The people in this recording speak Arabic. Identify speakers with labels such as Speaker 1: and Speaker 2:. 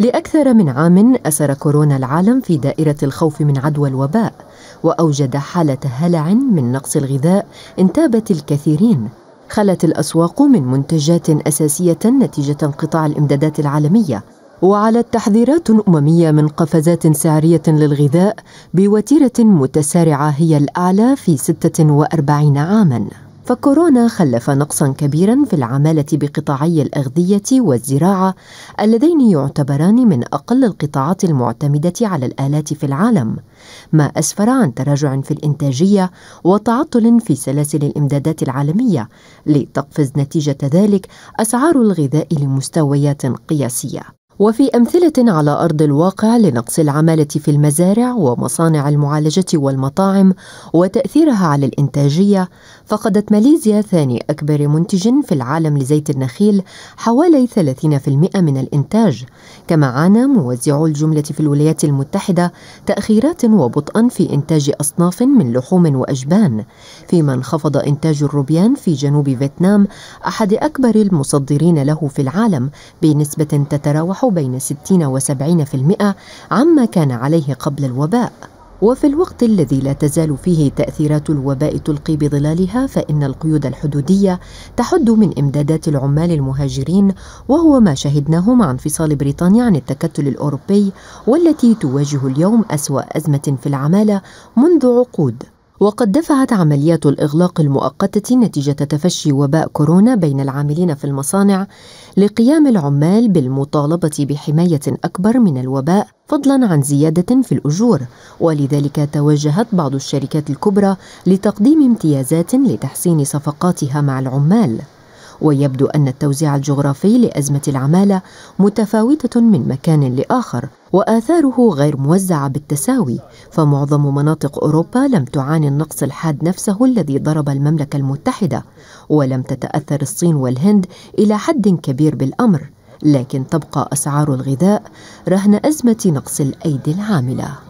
Speaker 1: لأكثر من عام أسر كورونا العالم في دائرة الخوف من عدوى الوباء وأوجد حالة هلع من نقص الغذاء انتابت الكثيرين خلت الأسواق من منتجات أساسية نتيجة انقطاع الإمدادات العالمية وعلت تحذيرات أممية من قفزات سعرية للغذاء بوتيرة متسارعة هي الأعلى في 46 عاماً فكورونا خلف نقصا كبيرا في العمالة بقطاعي الأغذية والزراعة اللذين يعتبران من أقل القطاعات المعتمدة على الآلات في العالم ما أسفر عن تراجع في الإنتاجية وتعطل في سلاسل الإمدادات العالمية لتقفز نتيجة ذلك أسعار الغذاء لمستويات قياسية وفي أمثلة على أرض الواقع لنقص العمالة في المزارع ومصانع المعالجة والمطاعم وتأثيرها على الإنتاجية، فقدت ماليزيا ثاني أكبر منتج في العالم لزيت النخيل حوالي 30% من الإنتاج، كما عانى موزعو الجملة في الولايات المتحدة تأخيرات وبطئا في إنتاج أصناف من لحوم وأجبان، فيما انخفض إنتاج الروبيان في جنوب فيتنام أحد أكبر المصدرين له في العالم بنسبة تتراوح بين 60 و 70% عما كان عليه قبل الوباء وفي الوقت الذي لا تزال فيه تأثيرات الوباء تلقي بظلالها فإن القيود الحدودية تحد من إمدادات العمال المهاجرين وهو ما شهدناه مع انفصال بريطانيا عن التكتل الأوروبي والتي تواجه اليوم أسوأ أزمة في العمالة منذ عقود وقد دفعت عمليات الإغلاق المؤقتة نتيجة تفشي وباء كورونا بين العاملين في المصانع لقيام العمال بالمطالبة بحماية أكبر من الوباء فضلا عن زيادة في الأجور ولذلك توجهت بعض الشركات الكبرى لتقديم امتيازات لتحسين صفقاتها مع العمال ويبدو أن التوزيع الجغرافي لأزمة العمالة متفاوتة من مكان لآخر وآثاره غير موزعة بالتساوي فمعظم مناطق أوروبا لم تعاني النقص الحاد نفسه الذي ضرب المملكة المتحدة ولم تتأثر الصين والهند إلى حد كبير بالأمر لكن تبقى أسعار الغذاء رهن أزمة نقص الأيدي العاملة